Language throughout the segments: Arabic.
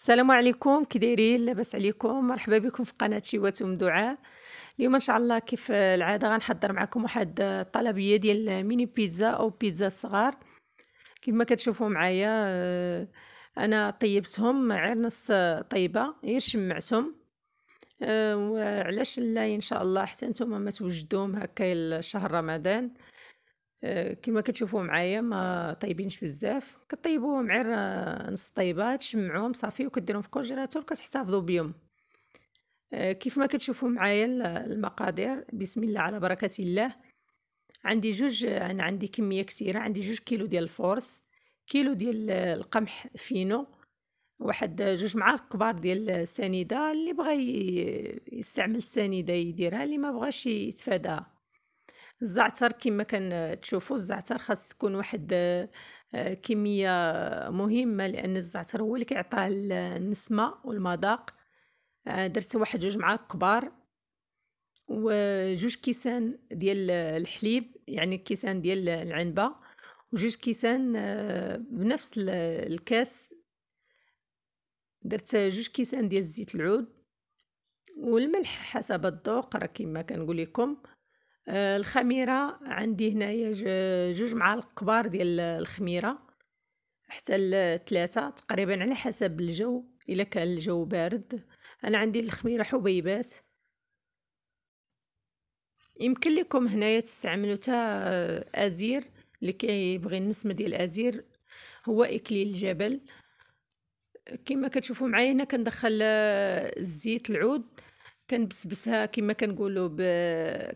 السلام عليكم كي دايرين لاباس عليكم مرحبا بكم في قناه ام دعاء اليوم ان شاء الله كيف العاده غنحضر معكم واحد الطلبيه ديال ميني بيتزا او بيتزا صغار كما كتشوفوا معايا آه، انا طيبتهم غير نص طيبه غير شمعتهم آه، وعلاش لا ان شاء الله حتى نتوما ما توجدوهم هكا شهر رمضان كما كتشوفوا معايا ما طيبينش بزاف كطيبوهم غير نص طيبات تشمعوهم صافي وكديرهم في كونجيراتور كتحتفظوا بهم آه، كيف ما كتشوفوا معايا المقادير بسم الله على بركه الله عندي جوج انا عندي كميه كثيره عندي جوج كيلو ديال الفورس كيلو ديال القمح فينو واحد جوج معالق كبار ديال السنيده اللي بغى يستعمل السنيده يديرها اللي ما بغاش يتفاداها الزعتر كما تشوفوا الزعتر خاص تكون واحد آه، آه، كميه مهمه لان الزعتر هو اللي كيعطيه النسمه والمذاق آه، درت واحد جوج معالق كبار وجوج كيسان ديال الحليب يعني كيسان ديال العنبه وجوج كيسان بنفس الكاس درت جوج كيسان ديال زيت العود والملح حسب الذوق راه كما كنقول لكم آه، الخميرة عندي هنايا جوج معالق كبار ديال الخميرة حتى لثلاثة تقريبا على حسب الجو الا كان الجو بارد انا عندي الخميرة حبيبات يمكن لكم هنايا تستعملوا تا آه، ازير اللي كيبغي النسمه ديال الازير هو اكليل الجبل كما كتشوفوا معايا هنا كندخل آه، زيت العود كنبسبسها كما كنقولوا ب...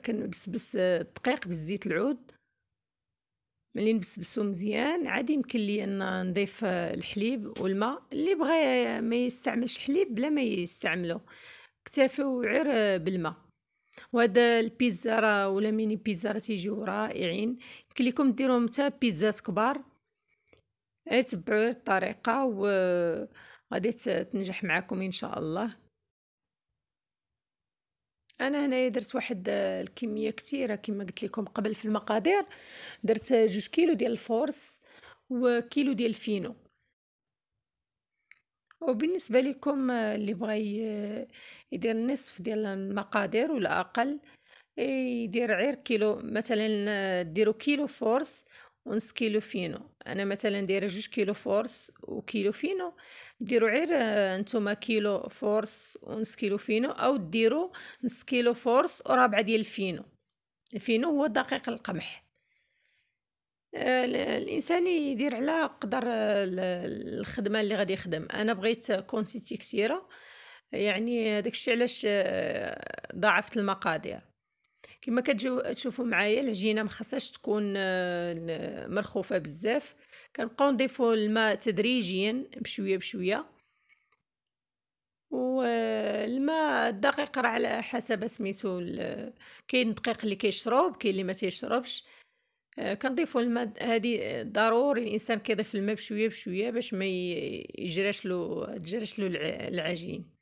كنبسبس الدقيق بالزيت العود ملي نبسبسو مزيان عاد يمكن لي ان نضيف الحليب والماء اللي بغى ما يستعملش حليب بلا ما يستعملو اكتفوا غير بالماء وهذا البيتزا راه ولا ميني بيتزا راه تيجيو رائعين يمكن لكم ديرهم حتى بيتزات كبار تبعوا الطريقه وغادي تنجح معكم ان شاء الله انا هنايا درت واحد آه، الكميه كتيره كما قلت لكم قبل في المقادير درت جوج كيلو ديال الفورس وكيلو ديال الفينو وبالنسبه لكم آه، اللي بغى آه، يدير نصف ديال المقادير ولا اقل يدير غير كيلو مثلا ديروا كيلو فورس ونص كيلو فينو انا مثلا دايره جوج كيلو فورس وكيلو فينو ديروا غير آه، نتوما كيلو فورس ونص كيلو فينو او ديروا نص كيلو فورس وربع ديال الفينو الفينو هو دقيق القمح آه، الانسان يدير على قدر آه، الخدمه اللي غادي يخدم انا بغيت كونتيتي كثيره يعني داكشي علاش ضاعفت المقادير كما كتجيو تشوفوا معايا العجينه ما خاصهاش تكون آه، مرخوفه بزاف كنبقاو نضيفو الماء تدريجيا بشويه بشويه والماء آه، الدقيق راه على حسب سميتو كاين الدقيق اللي كيشرب كاين اللي ما تيشربش آه، كنضيفوا الماء هذه ضروري الانسان كيضيف الماء بشويه بشويه باش ما يجراش له تجراش له العجين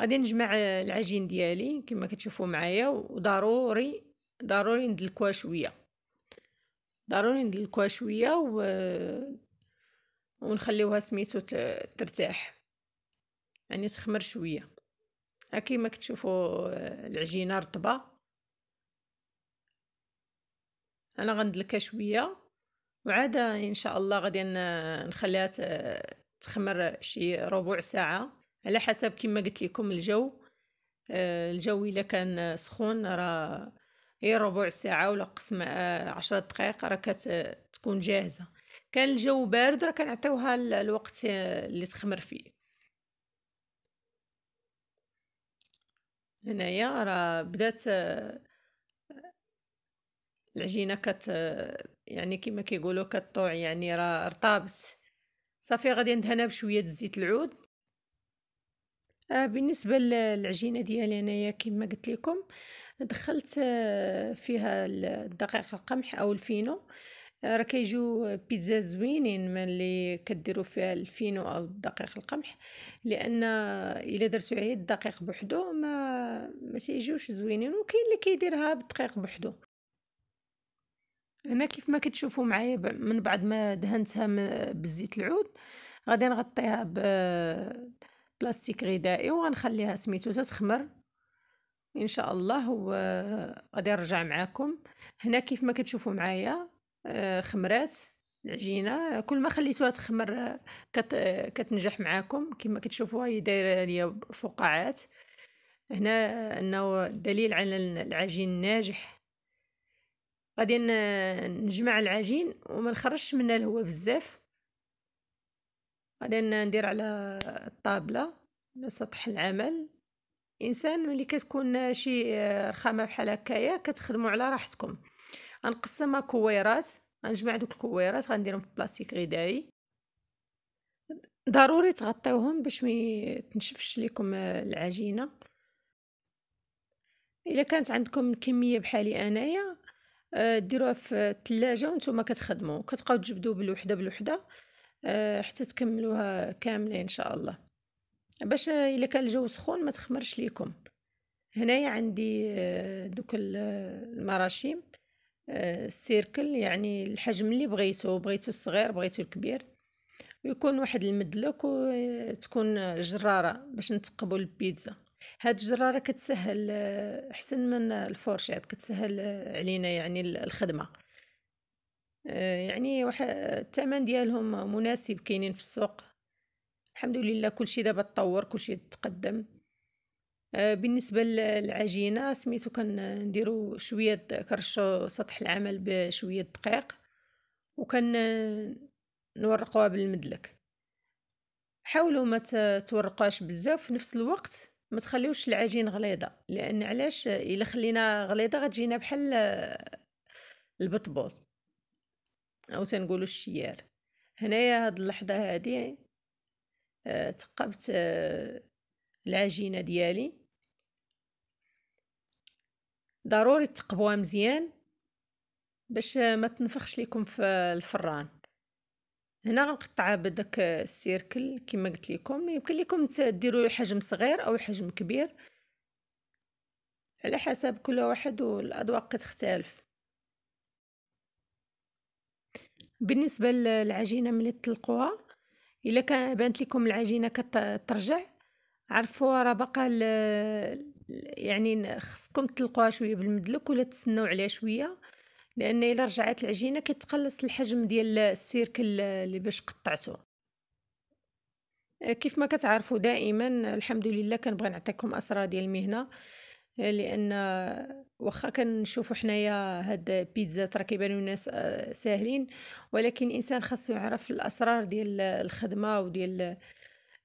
غادي نجمع العجين ديالي كما كتشوفوا معايا وضروري ضروري ندلكوها شويه ضروري ندلكوها شويه و ونخليوها سميتو ترتاح يعني تخمر شويه كما كتشوفوا العجينه رطبه انا غندلكها شويه وعاده ان شاء الله غادي نخليها تخمر شي ربع ساعه على حسب كما قلت لكم الجو آه، الجو الا كان سخون راه غير ربع ساعه ولا قسم آه، عشرة دقائق راه كتكون جاهزه كان الجو بارد راه كنعطيوها الوقت آه، اللي تخمر فيه هنايا راه بدات العجينه كت يعني كما كيقولوا كطوع يعني راه رطابت صافي غادي ندهنها بشويه زيت العود آه، بالنسبة للعجينة ديالي انايا كيما قلت لكم دخلت آه، فيها الدقيق القمح او الفينو آه، راه كيجيو بيتزا زوينين من اللي كديروا فيها الفينو او الدقيق القمح لان الا درتو عيد الدقيق بوحدو ما ما تيجيوش زوينين وكاين اللي كيديرها بالدقيق بوحدو هنا كيف ما كتشوفوا معايا من بعد ما دهنتها بالزيت العود غادي نغطيها ب بلاستيك غذائي وغنخليها سميتو تتخمر ان شاء الله غادي نرجع معاكم هنا كيف ما كتشوفوا معايا آه، خمرات العجينه كل ما خليتوها تخمر كت كتنجح معاكم كما كتشوفوا هي دايره ليا فقاعات هنا انه دليل على العجين الناجح غادي نجمع العجين وما نخرجش منه الهواء بزاف غادي ندير على الطابله على سطح العمل الانسان ملي كتكون شي آه، رخامه بحال هكايا كتخدموا على راحتكم غنقسمها كويرات غنجمع دوك الكويرات غنديرهم في بلاستيك غذائي ضروري تغطيوهم باش ما تنشفش لكم آه، العجينه الا كانت عندكم كميه بحالي انايا آه، ديروها في الثلاجه وانتم كتخدموا كتبقاو تجبدوا بالوحده بالوحده آه، حتى تكملوها كامله ان شاء الله باش الا كان الجو سخون ما تخمرش ليكم هنايا عندي آه، دوك آه، المراشيم السيركل يعني الحجم اللي بغيتو بغيتو الصغير بغيتو الكبير ويكون واحد المدلك وتكون جراره باش نتقبوا البيتزا هاد الجراره كتسهل احسن من الفورشات كتسهل علينا يعني الخدمه آه، يعني وح... الثمن ديالهم مناسب كاينين في السوق الحمد لله كل شيء دابا تطور كل شيء تقدم آه، بالنسبه للعجينه سميتو كنديروا شويه كرشو سطح العمل بشويه دقيق وكان نورقوها بالمدلك حاولوا ما تورقوهاش بزاف في نفس الوقت ما تخليوش العجين غليظه لان علاش الا خلينا غليظه غتجينا بحال البطبوط أو تنقولوا الشيال هنايا هاد اللحظة هادي آه تقبت آه العجينة ديالي ضروري تقبوها مزيان باش ما تنفخش لكم في الفران هنا غنقطعها بداك السيركل كما قلت لكم يمكن لكم تديروا حجم صغير او حجم كبير على حسب كل واحد والاذواق كتختلف بالنسبة للعجينة ملي تطلقوها الا كان بانت لكم العجينه كترجع عرفوا راه باقا يعني خصكم تطلقوها شويه بالمدلك ولا تسناو عليها شويه لان الا رجعت العجينه كتقلص الحجم ديال السيركل اللي باش قطعته آه، كيف ما كتعرفوا دائما الحمد لله كنبغي نعطيكم اسرار ديال المهنه لان واخا كنشوفو حنايا هاد البيتزا راه كيبانو الناس آه، ساهلين ولكن الانسان خاصو يعرف الاسرار ديال الخدمه وديال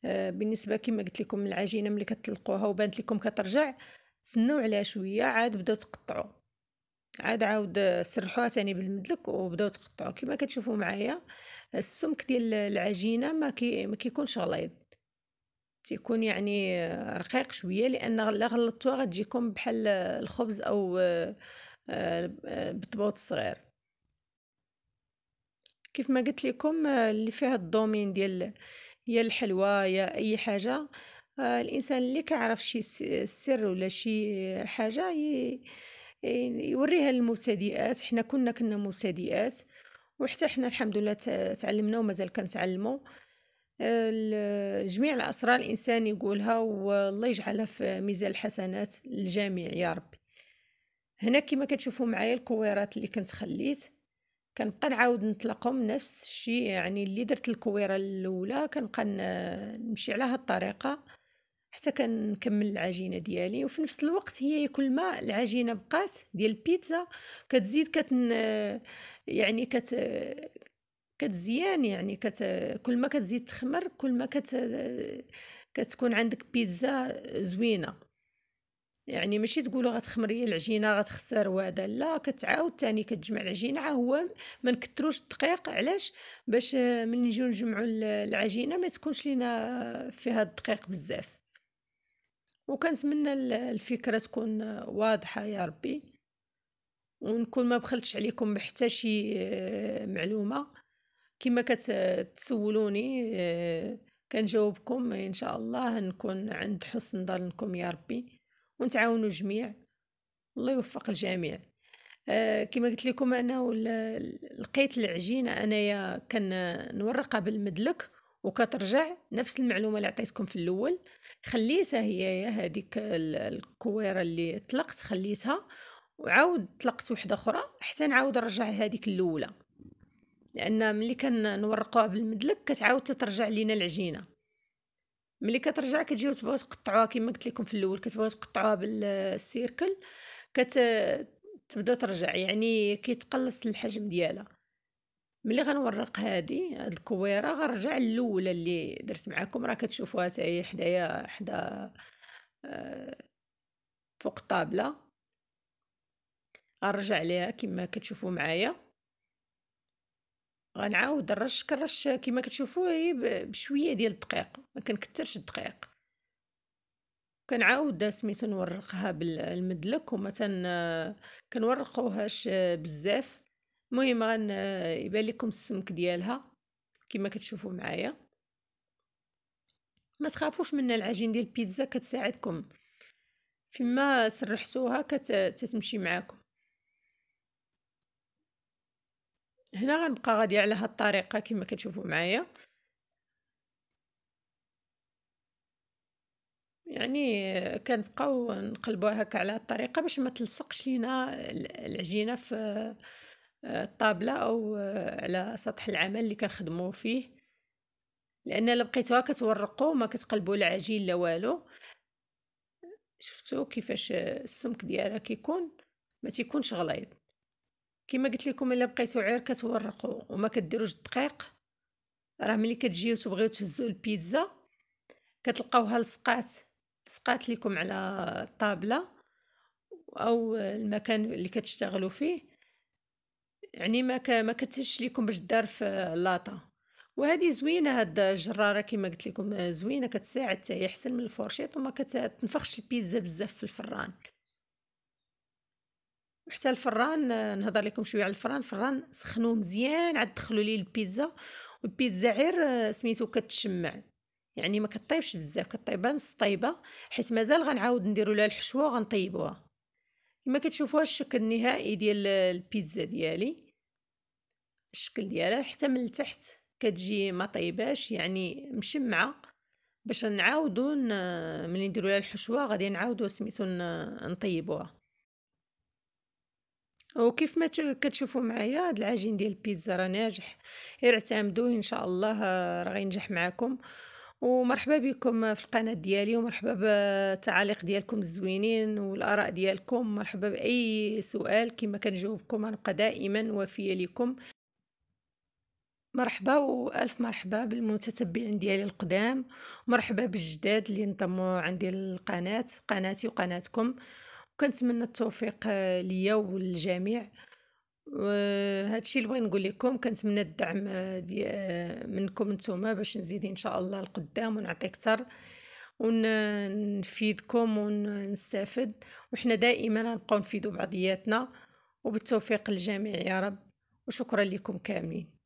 آه، بالنسبه كما قلت لكم العجينه ملي كتلقوها وبانت لكم كترجع تسناو عليها شويه عاد بداو تقطعوا عاد عاود آه، سرحوها تاني بالمدلك وبداو تقطعوا كما كتشوفوا معايا السمك ديال العجينه ما كي ما كيكونش غليظ تيكون يعني رقيق شويه لان الا غلطتوها غتجيكم بحال الخبز او آه، بطبوط الصغير كيف ما قلت لكم آه، اللي فيها الدومين ديال يا الحلوى يا اي حاجه آه، الانسان اللي كيعرف شي سر ولا شي حاجه يوريها للمبتدئات حنا كنا كنا مبتدئات وحتى حنا الحمد لله تعلمنا ومازال كنتعلموا جميع الأسرار الإنسان يقولها والله يجعلها في ميزان الحسنات للجميع يا ربي هنا كما كتشوفوا معايا الكويرات اللي كنت خليت كنبقى نعاود نطلقهم نفس الشيء يعني اللي درت الكويره الاولى كنبقى نمشي على هاد الطريقه حتى كنكمل العجينه ديالي وفي نفس الوقت هي كل ما العجينه بقات ديال البيتزا كتزيد كتن يعني كت كتزيان يعني كت... كل ما كتزيد تخمر كل ما كت... كتكون عندك بيتزا زوينه يعني ماشي تقولوا غتخمر هي العجينه غتخسر وهذا لا كتعاود تاني كتجمع العجينه هو ما نكثروش الدقيق علاش باش من نجيو نجمعوا العجينه ما تكونش لينا فيها الدقيق بزاف وكنتمنى الفكره تكون واضحه يا ربي ونكون ما بخلتش عليكم حتى شي آه، معلومه كما كتسولوني آه، كنجاوبكم ان شاء الله نكون عند حسن ظنكم يا ربي ونتعاونوا جميع الله يوفق الجميع آه، كما قلت لكم انا لقيت العجينه انايا كنورقها بالمدلك وكترجع نفس المعلومه اللي عطيتكم في الاول خليتها هي هذيك الكويره اللي طلقت خليتها وعاود طلقت وحده اخرى حتى نعاود نرجع هذيك الاولى لان ملي كنورقوها بالمدلك كتعاود تترجع لينا العجينه ملي كترجع كتجيو تبغيو تقطعوها كما قلت لكم في الاول كتبغيو تقطعوها بالسيركل كت تبدا ترجع يعني كيتقلص الحجم ديالها ملي غنورق هادي هاد الكويره غنرجع الاولى اللي درت معاكم راه كتشوفوها حتى هي حدايا حدا آه، فوق الطابله غنرجع ليها كما كتشوفوا معايا غنعاود الرش كنرش كما كتشوفوا إيه، هي بشويه ديال الدقيق ما كنكثرش الدقيق كنعاود سميتو نورقها بالمدلك وما آه، كنورقوهاش آه، بزاف المهم غن آه، يبان لكم السمك ديالها كما كتشوفوا معايا ما تخافوش من العجين ديال البيتزا كتساعدكم فيما سرحتوها كتمشي معاكم هنا غنبقى غادي على هاد الطريقة كما كتشوفوا معايا يعني كنبقاو نقلبوها هكا على هاد الطريقه باش ما تلصقش لينا العجينه في الطابله او على سطح العمل اللي كنخدمو فيه لان الا بقيتوها كتورقو وما كتقلبوا لا عجين لا والو شفتو كيفاش السمك ديالها كيكون ما تيكونش غليظ كما قلت لكم الا بقيتو عير كتورقوا وما كديروش الدقيق راه ملي كتجيو تبغيو تهزوا البيتزا كتلقاوها لصقات لصقات لكم على الطابله او المكان اللي كتشتغلوا فيه يعني ما ما كتهش لكم باش دار في اللاطه وهذه زوينه هاد الجراره كما قلت لكم زوينه كتساعد حتى هي احسن من الفورشيط وما كتنفخش البيتزا بزاف في الفران وحتى الفران نهضر لكم شويه على الفران الفران سخنوه مزيان عاد دخلوا ليه البيتزا والبيتزا عير آه، سميتو كتشمع يعني ما كطيبش بزاف كطيب نص طيبه حيت مازال غنعاود نديروا لها الحشوه وغنطيبوها كما كتشوفوها الشكل النهائي ديال آه، البيتزا ديالي الشكل ديالها حتى من التحت كتجي ما طيباش يعني مشمعه باش نعاودو آه، ملي نديرو لها الحشوه غادي نعاودو سميتو نطيبوها وكيف ما كتشوفوا معايا هاد العجين ديال البيتزا راه ناجح غير اعتمدوه ان شاء الله راه غينجح معكم ومرحبا بكم في القناه ديالي ومرحبا بالتعاليق ديالكم الزوينين والاراء ديالكم مرحبا باي سؤال كما كنجاوبكم غنبقى دائما وفيه لكم مرحبا والف مرحبا بالمتتبعين ديالي القدام مرحبا بالجداد اللي انضموا عندي القناه قناتي وقناتكم وكنتمنى التوفيق آه، ليا وللجميع الشيء اللي بغيت نقول لكم كنتمنى الدعم آه، آه، منكم نتوما باش نزيد ان شاء الله القدام ونعطي اكثر ونفيدكم ونستافد وحنا دائما نبقاو نفيدو بعضياتنا وبالتوفيق للجميع يا رب وشكرا لكم كاملين